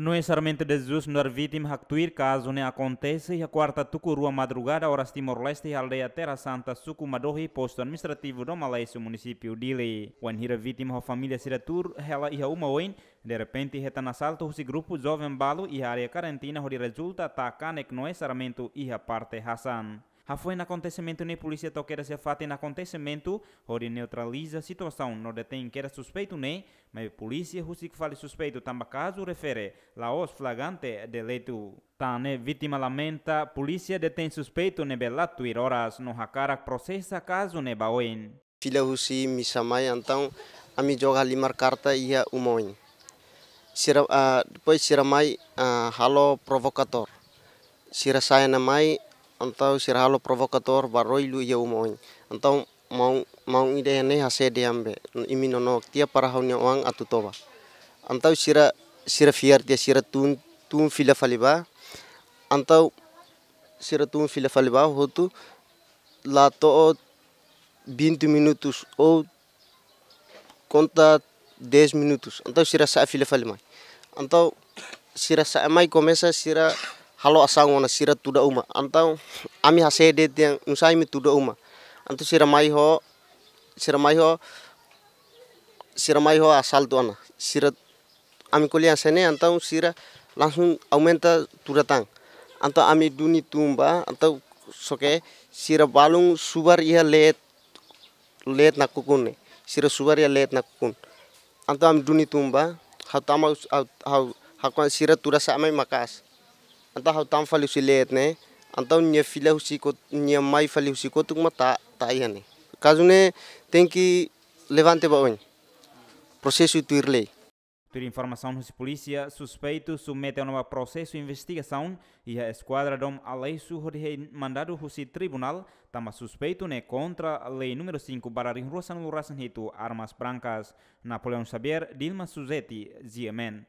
No é de Jesus não vítima atuir caso não né, aconteça e a quarta tucuru a madrugada horas Timor-Leste aldeia Terra Santa Sucumadorri, posto administrativo do Malásia, município de Quando a vítima da família Siratur, ela e a uma oin, de repente reta na salto o grupo jovem balo e a área quarentina onde resulta atacar né, não é somente e a parte Hassan. A foi no acontecimento nem polícia toqueira se fata no acontecimento, ori neutraliza a situação, não detém que era suspeito nem, mas polícia russi que fale suspeito tamba caso refere laos flagrante deleito. Tane eh, vítima lamenta, polícia detém suspeito ne belato horas no hakara processa caso ne baoin. Filha russi me chamai então, a me joga limar carta e a umoin. Sira, uh, ah, depois siramai uh, ah, halo provocador. Sira saia na mai antau então, sirhalo provocator baroilu ia umoin antau então, mau mau ide ne hase deambe imino no tia para haunya wang atutoba antau então, sira sira fiar dia sira tun tun fila faliba antau sira tun fila faliba hotu lato vinte minutos ou conta 10 minutos. Então, se sa filha Então, se irá mais, começa a se halo asang wana sira tuda uma antau ami hasede tiang usai mi tuda uma antu sira mai ho sira mai ho sira mai ho asal tuana sira ami kuliah sene antau sira langsung aumenta tuda tang antau ami duni tumba antau soke sira balung subar ia let let nakukun ne sira subar ia let nakukun antau ami duni tumba hatama hau hakwa sira tuda sa amai makas anta hau tam fali husi let ne anta nia fila husi ko nia mai fali husi ko tuk ma ta ta i hane kazune tenki levante ba oin processo tuir lei por informação da polícia, suspeito submete a um processo de investigação e a esquadra dom Aleixo Rodrigues mandado ao tribunal, também suspeito né, contra a lei número 5 para a no armas brancas. Napoleão Xavier, Dilma Suzetti, Ziemen.